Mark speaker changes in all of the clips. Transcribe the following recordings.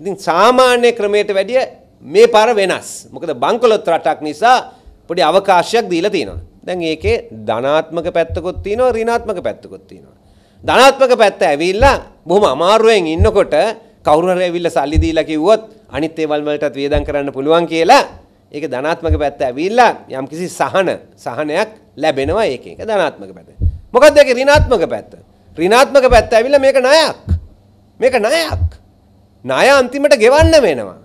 Speaker 1: ඉතින් සාමාන්‍ය ක්‍රමයට වැඩිය මේ පාර වෙනස්. මොකද බංකොලොත් රටක් නිසා පොඩි අවකාශයක් දීලා තියෙනවා. දැන් ඒකේ ධනාත්මක පැත්තකුත් තියෙනවා ඍණාත්මක පැත්තකුත් තියෙනවා. ධනාත්මක පැත්ත ඇවිල්ලා බොහොම අමාරුවෙන් ඉන්නකොට කවුරු හරි ඇවිල්ලා සල්ලි දීලා කිව්වොත් අනිත් ඒවල් වලටත් වේදම් කරන්න පුළුවන් කියලා ඒක ධනාත්මක පැත්ත ඇවිල්ලා යම්කිසි සහන සහනයක් ලැබෙනවා ඒකෙන්. ඒක ධනාත්මක පැත්ත. මොකද්ද ඒකේ ඍණාත්මක පැත්ත? ඍණාත්මක පැත්ත ඇවිල්ලා මේක ණයක්. මේක ණයක්. ණය අන්තිමට ගෙවන්න වෙනවා.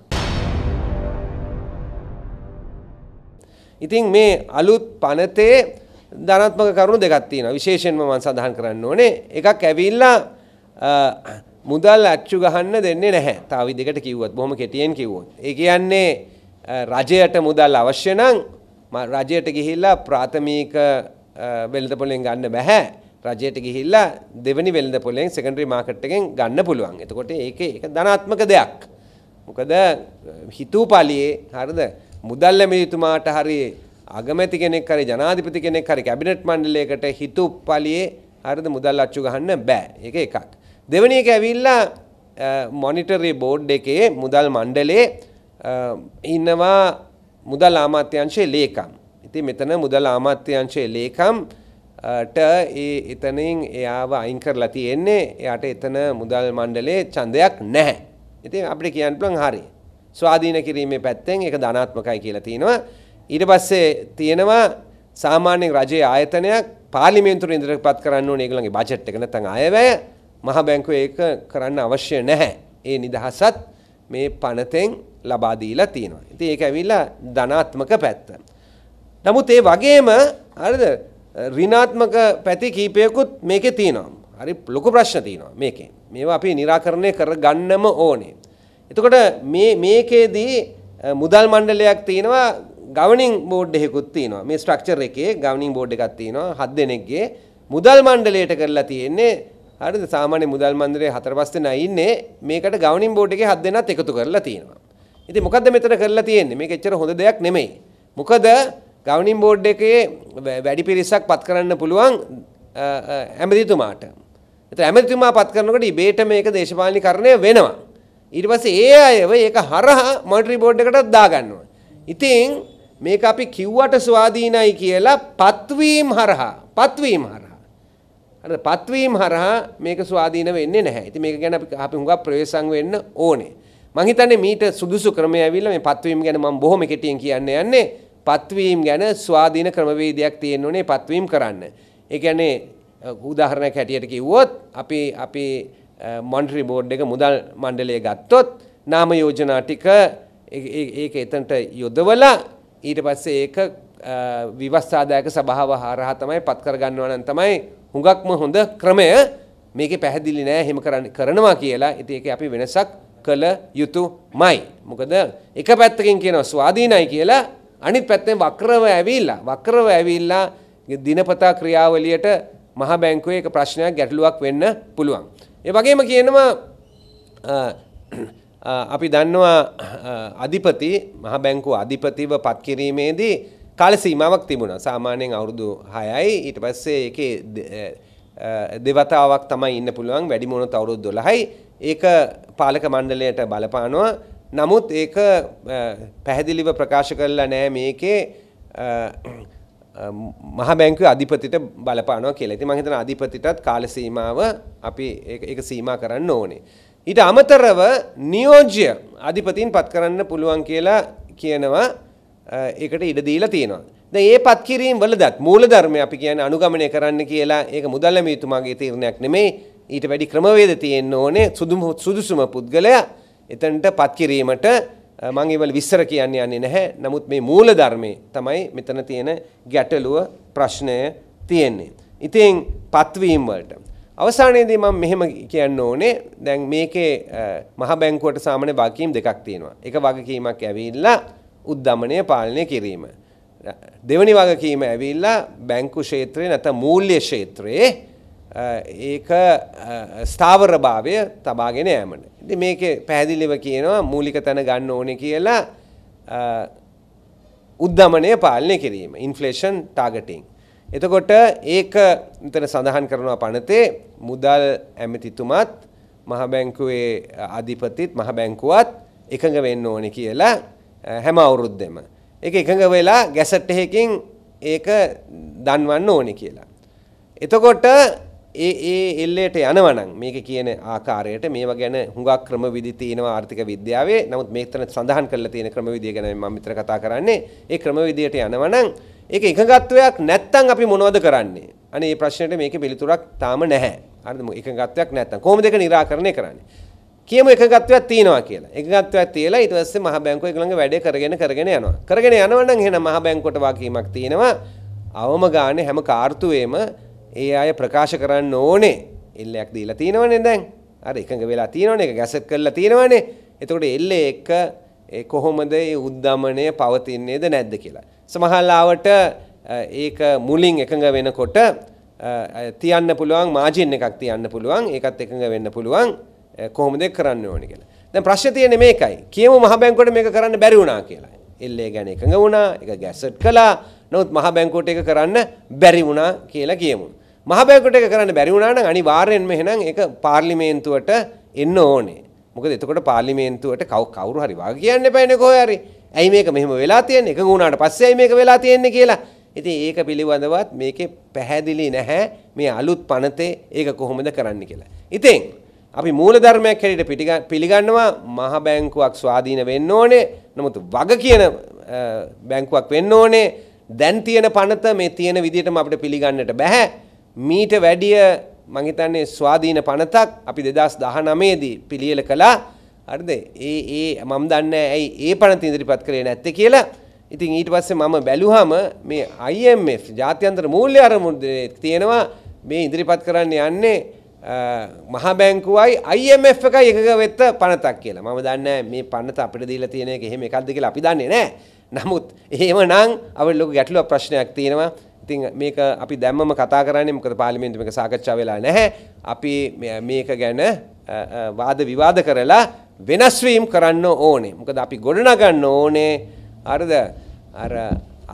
Speaker 1: ඉතින් මේ අලුත් පනතේ ධනාත්මක කරුණු දෙකක් තියෙනවා. විශේෂයෙන්ම මම සඳහන් කරන්න ඕනේ එකක් ඇවිල්ලා මුදල් අච්චු ගහන්න දෙන්නේ නැහැ. තාවි දෙකට කිව්වත් බොහොම කෙටියෙන් කිව්වොත්. ඒ කියන්නේ රජයට මුදල් අවශ්‍ය නම් රජයට ගිහිල්ලා ප්‍රාථමික වෙළඳපොලෙන් ගන්න බෑ. රජයට ගිහිල්ලා දෙවනි වෙළඳ පොලෙන් සෙකන්ඩරි මාකට් එකෙන් ගන්න පුළුවන්. එතකොට ඒකේ ඒක ධනාත්මක දෙයක්. මොකද හිතූපලියේ හරිද මුදල් ලැබියතුමාට හරි අගමැති කෙනෙක් හරි ජනාධිපති කෙනෙක් හරි කැබිනට් මණ්ඩලයකට හිතූපලියේ හරිද මුදල් අච්චු ගහන්න බෑ. ඒක එකක්. දෙවනි එක ඇවිල්ලා මොනිටරි බෝඩ් එකේ මුදල් මණ්ඩලේ ඉන්නවා මුදල් ආමාත්‍යංශයේ ලේකම්. ඉතින් මෙතන මුදල් ආමාත්‍යංශයේ ලේකම් ට ඒ එතනින් එයාව අයින් කරලා තියෙන්නේ එයාට එතන මුදල් මණ්ඩලේ ඡන්දයක් නැහැ. ඉතින් අපිට කියන්න පුළුවන් හරි. ස්වාධීන කිරීමේ පැත්තෙන් ඒක ධනාත්මකයි කියලා තියෙනවා. ඊට පස්සේ තියෙනවා සාමාන්‍ය රජයේ ආයතනයක් පාර්ලිමේන්තුවට ඉදිරිපත් කරන්න ඕනේ ඒගොල්ලන්ගේ බජට් එක නැත්නම් අයවැය මහ බැංකුව ඒක කරන්න අවශ්‍ය නැහැ. ඒ නිදහසත් මේ පනතෙන් ලබා දීලා තියෙනවා. ඉතින් ඒක ඇවිල්ලා ධනාත්මක පැත්ත. නමුත් ඒ වගේම හරිද ඍණාත්මක පැති කීපයකුත් මේකේ තියෙනවා. හරි ලොකු ප්‍රශ්න තියෙනවා මේකේ. මේවා අපි निराකරණය කරගන්නම ඕනේ. එතකොට මේ මේකේදී මුදල් මණ්ඩලයක් තියෙනවා ගවනින් බෝඩ් එකකුත් තියෙනවා. මේ ස්ට්‍රක්චර් එකේ ගවනින් බෝඩ් එකක් තියෙනවා. හත් දෙනෙක්ගේ මුදල් මණ්ඩලයට කරලා තියෙන්නේ හරිද සාමාන්‍ය මුදල් මණ්ඩලයේ හතර පස් දෙනා ඉන්නේ. මේකට ගවනින් බෝඩ් එකේ හත් දෙනාත් එකතු කරලා තියෙනවා. ඉතින් මොකද්ද මෙතන කරලා තියෙන්නේ? මේක එච්චර හොඳ දෙයක් නෙමෙයි. මොකද ගවනින් බෝඩ් එකේ වැඩි පිරිසක් පත් කරන්න පුළුවන් ඇමතිතුමාට. එත ඇමතිතුමා පත් කරනකට ඉබේට මේක දේශපාලනිකරණය වෙනවා. ඊට පස්සේ ඒ අයව ඒක හරහා මොනිටරි බෝඩ් එකටත් දාගන්නවා. ඉතින් මේක අපි කිව්වට ස්වාධීනයි කියලා පත්වීම් හරහා පත්වීම හරහා අර පත්වීම හරහා මේක ස්වාධීන වෙන්නේ නැහැ. ඉතින් මේක ගැන අපි අපි හුඟක් ප්‍රවේශම් වෙන්න ඕනේ. මං හිතන්නේ මීට සුදුසු ක්‍රමය ඇවිල්ලා මේ පත්වීම ගැන මම බොහොම කෙටියෙන් කියන්න යන්නේ. පත්වීම් ගැන ස්වාධීන ක්‍රමවේදයක් තියෙන්න ඕනේ පත්වීම් කරන්න. ඒ කියන්නේ උදාහරණයක් හැටියට කිව්වොත් අපි අපි මොන්ටරි බෝඩ් එක මුදල් මණ්ඩලය ගත්තොත් නාම යෝජනා ටික ඒක එතනට යොදවලා ඊට පස්සේ ඒක විවස්සාදායක සභාව හරහා තමයි පත් කරගන්නවා නම් තමයි හුඟක්ම හොඳ ක්‍රමය. මේකේ පැහැදිලි නෑ එහෙම කරනවා කියලා. ඉතින් ඒකේ අපි වෙනසක් කළ යුතුමයි. මොකද එක පැත්තකින් කියනවා ස්වාධීනයි කියලා අනිත් පැත්තෙන් වක්‍රව ඇවිල්ලා වක්‍රව ඇවිල්ලා දිනපතා ක්‍රියාවලියට මහා බැංකුවේ එක ප්‍රශ්නයක් ගැටලුවක් වෙන්න පුළුවන්. ඒ වගේම කියනවා අපි දන්නවා අධිපති මහා බැංකුව අධිපතිව පත් කිරීමේදී කාල සීමාවක් තිබුණා. සාමාන්‍යයෙන් අවුරුදු 6යි. ඊට පස්සේ ඒකේ දෙවතාවක් තමයි ඉන්න පුළුවන් වැඩිම උනත් අවුරුදු 12යි. ඒක පාලක මණ්ඩලයට බලපානවා. නමුත් ඒක පැහැදිලිව ප්‍රකාශ කරලා නෑ මේකේ මහ බැංකු අධිපතිට බලපානවා කියලා. ඉතින් මම හිතන අධිපතිටත් කාල සීමාව අපි ඒක සීමා කරන්න ඕනේ. ඊට අමතරව නියෝජ්‍ය අධිපතීන් පත් කරන්න පුළුවන් කියලා කියනවා ඒකට ඉඩ දීලා තියෙනවා. දැන් මේ පත් කිරීම වලදත් මූලධර්ම අපි කියන්නේ අනුගමනය කරන්න කියලා ඒක මුදල් ලැබීතුමාගේ තීරණයක් නෙමෙයි. ඊට වැඩි ක්‍රමවේද තියෙන්න ඕනේ සුදුසුම පුද්ගලයා එතනටපත් කිරීමට මම ඒවල විස්තර කියන්න යන්නේ නැහැ. නමුත් මේ මූල ධර්මයේ තමයි මෙතන තියෙන ගැටලුව ප්‍රශ්නය තියෙන්නේ. ඉතින් පත්වීම වලට අවසානයේදී මම මෙහෙම කියන්න ඕනේ දැන් මේකේ මහ බැංකුවට සාමාන්‍ය වගකීම් දෙකක් තියෙනවා. එක වගකීමක් ඇවිල්ලා උද්දමනය පාලනය කිරීම. දෙවනි වගකීම ඇවිල්ලා බැංකු ක්ෂේත්‍රයේ නැත්නම් මූල්‍ය ක්ෂේත්‍රයේ ඒක ස්ථාවරභාවය තබාගෙන යෑමට. ඉතින් මේකේ පැහැදිලිව කියනවා මූලික තැන ගන්න ඕනේ කියලා උද්දමනය පාලනය කිරීම ඉන්ෆ්ලේෂන් ටාගටින්. එතකොට ඒක මෙතන සඳහන් කරනවා පනතේ මුදල් ඇමතිතුමත් මහබැංකුවේ අධිපතිත් මහබැංකුවත් එකඟ වෙන්න ඕනේ කියලා හැම අවුරුද්දෙම. ඒක එකඟ වෙලා ගැසට් එකකින් ඒක දන්වන්න ඕනේ කියලා. එතකොට ඒ ඒ එල්ලයට යනවනම් මේක කියන ආකාරයට මේව ගැන හුඟක් ක්‍රමවිදි තියෙනවා ආර්ථික විද්‍යාවේ. නමුත් මේතන සඳහන් කරලා තියෙන ක්‍රමවිදිය ගැන මම මෙතන කතා කරන්නේ. ඒ ක්‍රමවිදියට යනවනම් ඒක එකගත්වයක් නැත්තම් අපි මොනවද කරන්නේ? අනේ මේ ප්‍රශ්නෙට මේකේ පිළිතුරක් තාම නැහැ. හරිද? එකගත්වයක් නැත්තම් කොහොමද ඒක निराකරණය කරන්නේ? කියමු එකගත්වයක් තියෙනවා කියලා. එකගත්වයක් තියලා ඊට පස්සේ මහ බැංකුව ඒගොල්ලන්ගේ වැඩේ කරගෙන කරගෙන යනවා. කරගෙන යනවනම් එහෙනම් මහ බැංකුවට වාකීමක් තියෙනවා. අවම ගානේ හැම කාර්තුවේම ඒ අය ප්‍රකාශ කරන්න ඕනේ එල්ලයක් දීලා තියෙනවනේ දැන් අර එකඟ වෙලා තියෙනවනේ ඒක ගැසට් කරලා තියෙනවනේ එතකොට එල්ලේ එක කොහොමද ඒ උද්දමනය පවතින්නේද නැද්ද කියලා සමහරවිට ඒක මුලින් එකඟ වෙනකොට තියන්න පුළුවන් මාජින් එකක් තියන්න පුළුවන් ඒකත් එකඟ වෙන්න පුළුවන් කොහොමද කරන්න ඕනේ කියලා. දැන් ප්‍රශ්නේ තියෙන්නේ මේකයි. කියමු මහ බැංකුවට මේක කරන්න බැරි වුණා කියලා. එල්ලේ ගැන එකඟ වුණා, ඒක ගැසට් කළා. නමුත් මහ බැංකුවට ඒක කරන්න බැරි වුණා කියලා කියමු. මහබැංකුවට එක කරන්න බැරි වුණා නම් අනිවාර්යෙන්ම එහෙනම් ඒක පාර්ලිමේන්තුවට එන්න ඕනේ. මොකද එතකොට පාර්ලිමේන්තුවට කව කවුරු හරි වාග කියන්න එපානේ කොහේ හරි. ඇයි මේක මෙහෙම වෙලා තියෙන්නේ? එකඟ වුණාට පස්සේ ඇයි මේක වෙලා තියෙන්නේ කියලා. ඉතින් ඒක පිළිබඳවත් මේකේ පැහැදිලි නැහැ මේ අලුත් පනතේ ඒක කොහොමද කරන්න කියලා. ඉතින් අපි මූලධර්මයක් හැටියට පිළිගන්නවා මහ බැංකුවක් ස්වාධීන වෙන්න ඕනේ. නමුත් වග කියන බැංකුවක් වෙන්න ඕනේ. දැන් තියෙන පනත මේ තියෙන විදිහටම අපිට පිළිගන්නට බෑ. මීට වැඩිය මංහිතන්නේ ස්වාධීන පනතක් අපි දෙදස් දහනමේදී පිළියල කලා අර්ද ඒ ඒ මම් දන්න ඇයි ඒ පනති ඉදිරිපත් කරේ නැත්ත කියලා ඉතින් ඊට පස්සේ මම බැලුහම මේ IMF ජාත්‍යන්තර මූල්‍ය අරමුදේ තියෙනවා මේ ඉදිරිපත් කරන්න යන්නේ මහා බැංකුවයි IMF එකයි එකක වෙත්ත පනතක් කියලා මම දන්න මේ පන්නත අපිට දීලා තියෙන එක එහෙම එකක්ද කියලා අපි දන්නේ නැහැ නමුත් එහෙම නම් අපිට ලොකු ගැටලුවක් ප්‍රශ්නයක් තියෙනවා ඉතින් මේක අපි දැම්මම කතා කරන්නේ මොකද පාර්ලිමේන්තුව මේක සාකච්ඡා වෙලා නැහැ. අපි මේක ගැන වාද විවාද කරලා වෙනස් වීම කරන්න ඕනේ. මොකද අපි ගොඩනගන්න ඕනේ අරද අර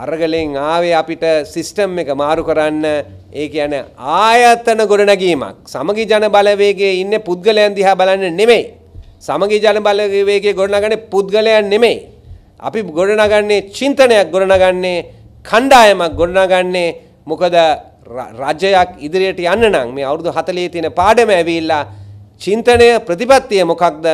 Speaker 1: අරගලෙන් ආවේ අපිට සිස්ටම් එක මාරු කරන්න ඒ කියන්නේ ආයතන ගොඩනැගීමක්. සමගි ජන බලවේගයේ ඉන්නේ පුද්ගලයන් දිහා බලන්නේ නෙමෙයි. සමගි ජන බලවේගයේ ගොඩනගන්නේ පුද්ගලයන් නෙමෙයි. අපි ගොඩනගන්නේ චින්තනයක් ගොඩනගන්නේ කණ්ඩායමක් ගොඩනගන්නේ මොකද රජයක් ඉදිරියට යන්න නම් මේ අවුරුදු 40 තියෙන පාඩම ඇවිල්ලා චින්තනය ප්‍රතිපත්තිය මොකක්ද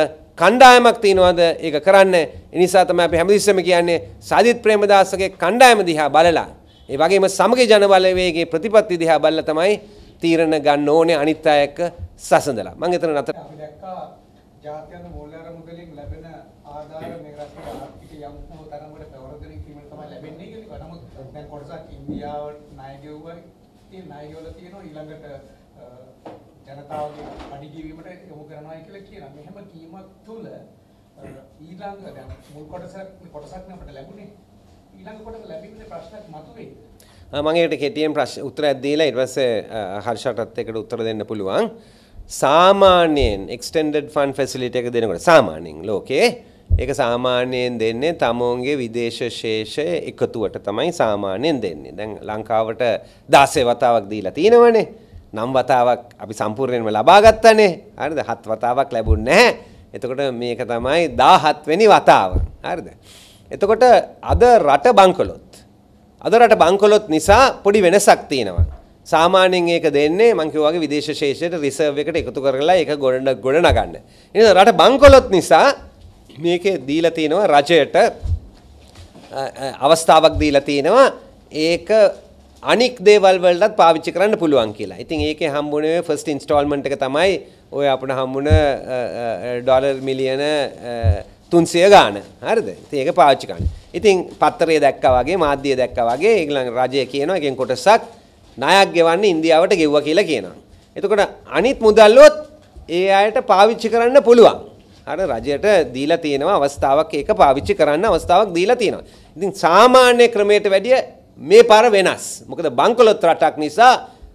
Speaker 1: කණ්ඩායමක් තියනවාද ඒක කරන්න එනිසා තමයි අපි හැමතිස්සෙම කියන්නේ සාදිත් ප්‍රේමදාසගේ කණ්ඩායම දිහා බලලා ඒ වගේම සමග ජනබලවේගේ ප්‍රතිපත්ති දිහා බලලා තමයි තීරණ ගන්න ඕනේ අනිත් අය එක්ක සසඳලා මම එතන නතර අපි දැක්කා ජාත්‍යන්තර මූල්‍ය අරමුදලින් ලැබෙන ආදායම මේ රටේ ආර්ථික යම් හෝ තරමකට ප්‍රවර්ධනය කිරීමෙන් තමයි ලැබෙන්නේ කියලා. නමුත් දැන් කොටසක් ඉන්දියාවට ණය ගෙවුවයි. ඒ ණය ගෙවලා තියෙනවා ඊළඟට ජනතාවගේ පරිජීවීමට යොමු කරනවා කියලා කියනවා. මෙහෙම කීමක් තුළ ඊළඟ දැන් මුල් කොටසක් කොටසක් අපිට ලැබුණේ ඊළඟ කොටස ලැබෙන්නේ ප්‍රශ්නක් මතුවේ. මම ඒකට කෙටියෙන් ප්‍රශ්න උත්තරයක් දීලා ඊට පස්සේ හර්ෂටත් එකට උත්තර දෙන්න පුළුවන්. සාමාන්‍යයෙන් extended fund facility එක දෙනකොට සාමාන්‍යයෙන් ලෝකේ ඒක සාමාන්‍යයෙන් දෙන්නේ තමුන්ගේ විදේශ ශේෂය එකතුවට තමයි සාමාන්‍යයෙන් දෙන්නේ. දැන් ලංකාවට 16 වතාවක් දීලා තිනවනේ. නම් වතාවක් අපි සම්පූර්ණයෙන්ම ලබා ගත්තනේ. හරිද? හත් වතාවක් ලැබුණ නැහැ. එතකොට මේක තමයි 17 වෙනි වතාව. හරිද? එතකොට අද රට බංකොලොත්. අද රට බංකොලොත් නිසා පොඩි වෙනසක් තියෙනවා. සාමාන්‍යයෙන් ඒක දෙන්නේ මං කිව්වා වගේ විදේශ ශේෂයට රිසර්ව් එකට එකතු කරලා ඒක ගොඩ ගොඩ නගන්න. ඉතින් රට බංකොලොත් නිසා මේකේ දීලා තිනවා රජයට අවස්ථාවක් දීලා තිනවා ඒක අනික් දේවල් වලටත් පාවිච්චි කරන්න පුළුවන් කියලා. ඉතින් ඒකේ හම්බුනේ ෆස්ට් ඉන්ස්ටෝල්මන්ට් එක තමයි ඔය අපිට හම්බුන ඩොලර් මිලියන 300 ගාන. හරිද? ඉතින් ඒක පාවිච්චි කරන්න. ඉතින් පත්තරේ දැක්කා වගේ මාධ්‍යය දැක්කා වගේ ඒගොල්ලන් රජය කියනවා එකෙන් කොටසක් ණයක් ගෙවන්නේ ඉන්දියාවට ගෙව්වා කියලා කියනවා. එතකොට අනිත් මුදල්ලොත් ඒ අයට පාවිච්චි කරන්න පුළුවන්. අර රජයට දීලා තියෙනවා අවස්ථාවක් ඒක පාවිච්චි කරන්න අවස්ථාවක් දීලා තියෙනවා. ඉතින් සාමාන්‍ය ක්‍රමයට වැඩිය මේ පාර වෙනස්. මොකද බංකොලොත් රටක් නිසා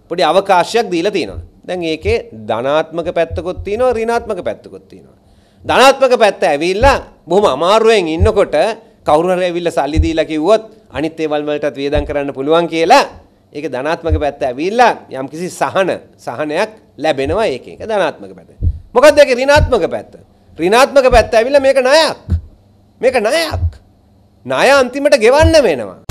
Speaker 1: පොඩි අවකාශයක් දීලා තියෙනවා. දැන් ඒකේ ධනාත්මක පැත්තකුත් තියෙනවා ඍණාත්මක පැත්තකුත් තියෙනවා. ධනාත්මක පැත්ත ඇවිල්ලා බොහොම අමාරුවෙන් ඉන්නකොට කවුරු හරි ඇවිල්ලා සල්ලි දීලා කිව්වොත් අනිත් ඒවල් වලටත් වියදම් කරන්න පුළුවන් කියලා ඒක ධනාත්මක පැත්ත ඇවිල්ලා යම්කිසි සහන සහනයක් ලැබෙනවා ඒකෙන්. ඒක ධනාත්මක පැත්ත. මොකක්ද ඒකේ ඍණාත්මක පැත්ත? ඍණාත්මක පැත්ත ඇවිල්ලා මේක ණයක්. මේක ණයක්. ණය අන්තිමට ගෙවන්න වෙනවා.